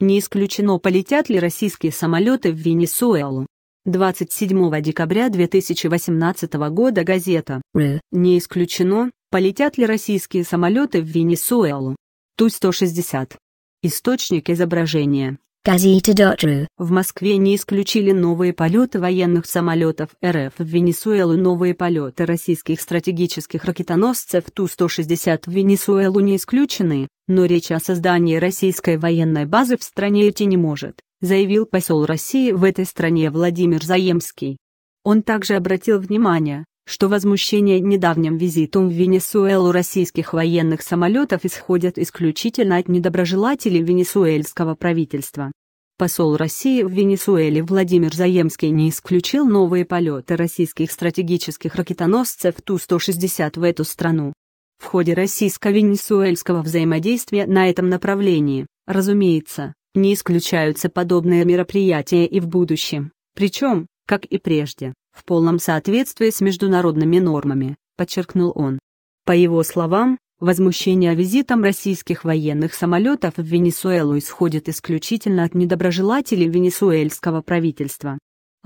Не исключено, полетят ли российские самолеты в Венесуэлу. 27 декабря 2018 года газета э. «Не исключено, полетят ли российские самолеты в Венесуэлу». Ту-160. Источник изображения. Газета.ру. В Москве не исключили новые полеты военных самолетов РФ в Венесуэлу. Новые полеты российских стратегических ракетоносцев Ту-160 в Венесуэлу не исключены но речь о создании российской военной базы в стране идти не может, заявил посол России в этой стране Владимир Заемский. Он также обратил внимание, что возмущение недавним визитом в Венесуэлу российских военных самолетов исходит исключительно от недоброжелателей венесуэльского правительства. Посол России в Венесуэле Владимир Заемский не исключил новые полеты российских стратегических ракетоносцев Ту-160 в эту страну, в ходе российско-венесуэльского взаимодействия на этом направлении, разумеется, не исключаются подобные мероприятия и в будущем, причем, как и прежде, в полном соответствии с международными нормами, подчеркнул он. По его словам, возмущение визитом российских военных самолетов в Венесуэлу исходит исключительно от недоброжелателей венесуэльского правительства.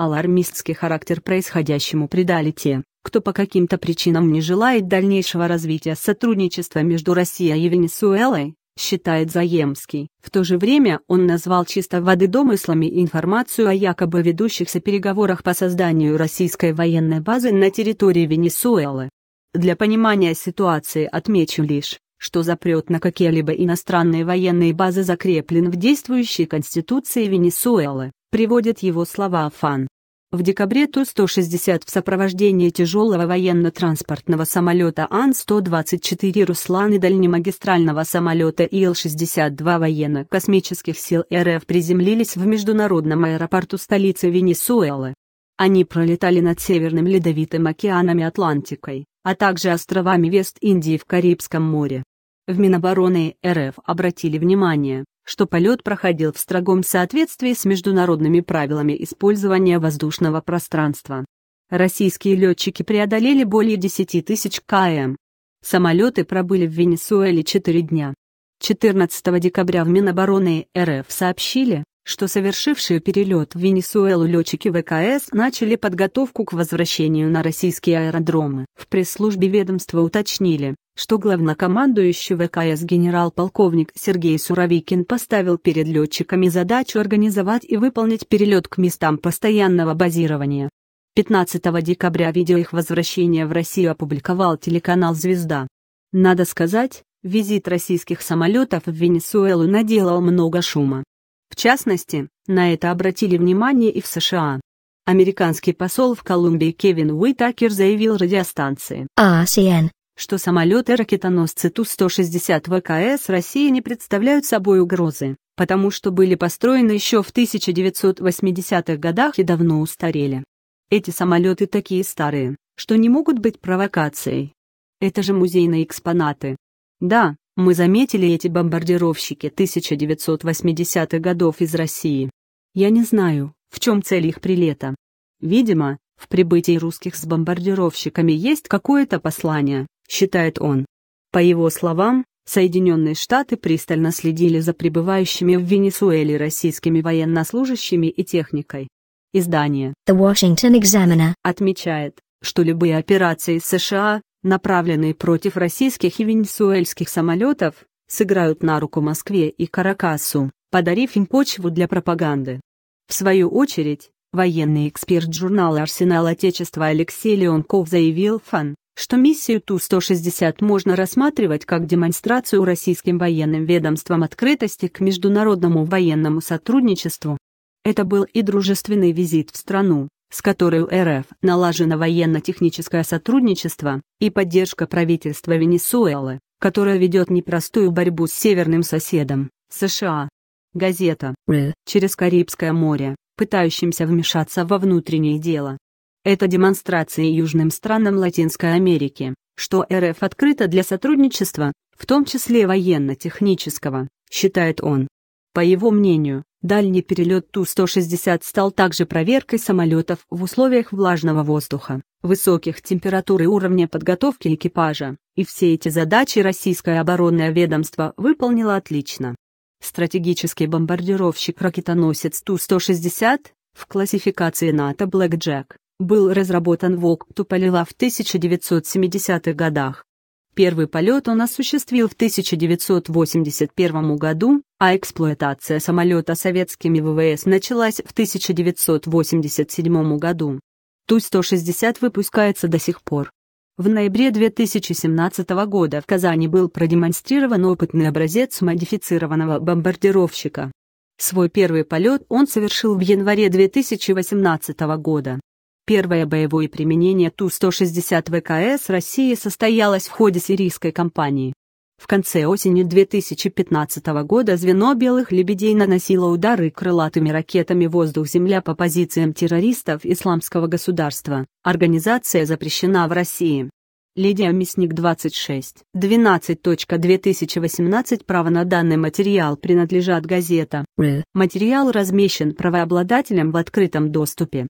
Алармистский характер происходящему придали те, кто по каким-то причинам не желает дальнейшего развития сотрудничества между Россией и Венесуэлой, считает Заемский. В то же время он назвал чисто воды домыслами информацию о якобы ведущихся переговорах по созданию российской военной базы на территории Венесуэлы. Для понимания ситуации отмечу лишь, что запрет на какие-либо иностранные военные базы закреплен в действующей Конституции Венесуэлы приводят его слова Афан. В декабре Ту-160 в сопровождении тяжелого военно-транспортного самолета Ан-124 «Руслан» и дальнемагистрального самолета Ил-62 военно-космических сил РФ приземлились в международном аэропорту столицы Венесуэлы. Они пролетали над Северным Ледовитым океаном и Атлантикой, а также островами Вест-Индии в Карибском море. В Минобороны РФ обратили внимание, что полет проходил в строгом соответствии с международными правилами использования воздушного пространства. Российские летчики преодолели более 10 тысяч км. Самолеты пробыли в Венесуэле 4 дня. 14 декабря в Минобороны РФ сообщили, что совершившие перелет в Венесуэлу летчики ВКС начали подготовку к возвращению на российские аэродромы. В пресс-службе ведомства уточнили, что главнокомандующий ВКС генерал-полковник Сергей Суровикин поставил перед летчиками задачу организовать и выполнить перелет к местам постоянного базирования. 15 декабря видео их возвращения в Россию опубликовал телеканал «Звезда». Надо сказать, визит российских самолетов в Венесуэлу наделал много шума. В частности, на это обратили внимание и в США. Американский посол в Колумбии Кевин Уитакер заявил радиостанции. ASEAN а что самолеты ракетоносцы Ту-160 ВКС России не представляют собой угрозы, потому что были построены еще в 1980-х годах и давно устарели. Эти самолеты такие старые, что не могут быть провокацией. Это же музейные экспонаты. Да, мы заметили эти бомбардировщики 1980-х годов из России. Я не знаю, в чем цель их прилета. Видимо, в прибытии русских с бомбардировщиками есть какое-то послание, считает он. По его словам, Соединенные Штаты пристально следили за пребывающими в Венесуэле российскими военнослужащими и техникой. Издание The Washington Examiner отмечает, что любые операции США, направленные против российских и венесуэльских самолетов, сыграют на руку Москве и Каракасу, подарив им почву для пропаганды. В свою очередь, военный эксперт журнала «Арсенал Отечества» Алексей Леонков заявил ФАН, что миссию Ту-160 можно рассматривать как демонстрацию российским военным ведомствам открытости к международному военному сотрудничеству. Это был и дружественный визит в страну, с которой у РФ налажено военно-техническое сотрудничество, и поддержка правительства Венесуэлы, которое ведет непростую борьбу с северным соседом, США. Газета «Через Карибское море», пытающимся вмешаться во внутреннее дело, это демонстрация южным странам Латинской Америки, что РФ открыта для сотрудничества, в том числе военно-технического, считает он. По его мнению, дальний перелет Ту-160 стал также проверкой самолетов в условиях влажного воздуха, высоких температур и уровня подготовки экипажа, и все эти задачи российское оборонное ведомство выполнило отлично. Стратегический бомбардировщик-ракетоносец Ту-160 в классификации НАТО «Блэкджек» был разработан ВОК Туполева в 1970-х годах. Первый полет он осуществил в 1981 году, а эксплуатация самолета советскими ВВС началась в 1987 году. Ту-160 выпускается до сих пор. В ноябре 2017 года в Казани был продемонстрирован опытный образец модифицированного бомбардировщика. Свой первый полет он совершил в январе 2018 года. Первое боевое применение Ту-160 ВКС России состоялось в ходе сирийской кампании. В конце осени 2015 года звено «Белых лебедей» наносило удары крылатыми ракетами воздух-земля по позициям террористов Исламского государства. Организация запрещена в России. Лидия Мясник 26.12.2018 Право на данный материал принадлежат газета. Материал размещен правообладателем в открытом доступе.